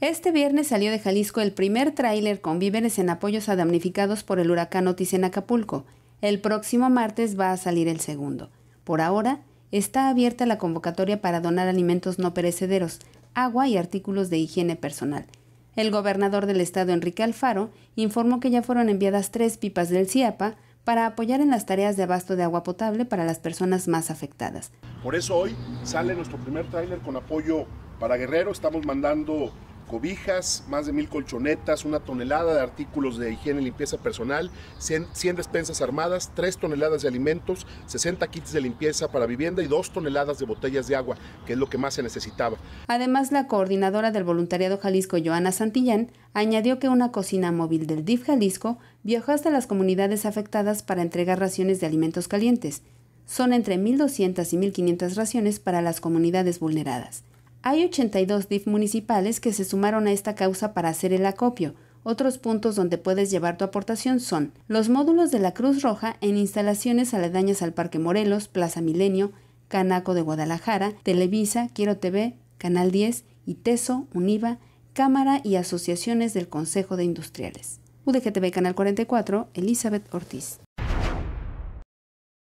Este viernes salió de Jalisco el primer tráiler con víveres en apoyos a damnificados por el huracán Otis en Acapulco. El próximo martes va a salir el segundo. Por ahora, está abierta la convocatoria para donar alimentos no perecederos, agua y artículos de higiene personal. El gobernador del estado, Enrique Alfaro, informó que ya fueron enviadas tres pipas del CIAPA para apoyar en las tareas de abasto de agua potable para las personas más afectadas. Por eso hoy sale nuestro primer tráiler con apoyo para Guerrero. Estamos mandando cobijas, más de mil colchonetas, una tonelada de artículos de higiene y limpieza personal, 100, despensas armadas, 3 toneladas de alimentos, 60 kits de limpieza para vivienda y 2 toneladas de botellas de agua, que es lo que más se necesitaba. Además, la coordinadora del voluntariado Jalisco, Joana Santillán, añadió que una cocina móvil del DIF Jalisco viajó hasta las comunidades afectadas para entregar raciones de alimentos calientes. Son entre 1.200 y 1.500 raciones para las comunidades vulneradas. Hay 82 DIF municipales que se sumaron a esta causa para hacer el acopio. Otros puntos donde puedes llevar tu aportación son los módulos de la Cruz Roja en instalaciones aledañas al Parque Morelos, Plaza Milenio, Canaco de Guadalajara, Televisa, Quiero TV, Canal 10, ITESO, UNIVA, Cámara y asociaciones del Consejo de Industriales. UDGTV Canal 44, Elizabeth Ortiz.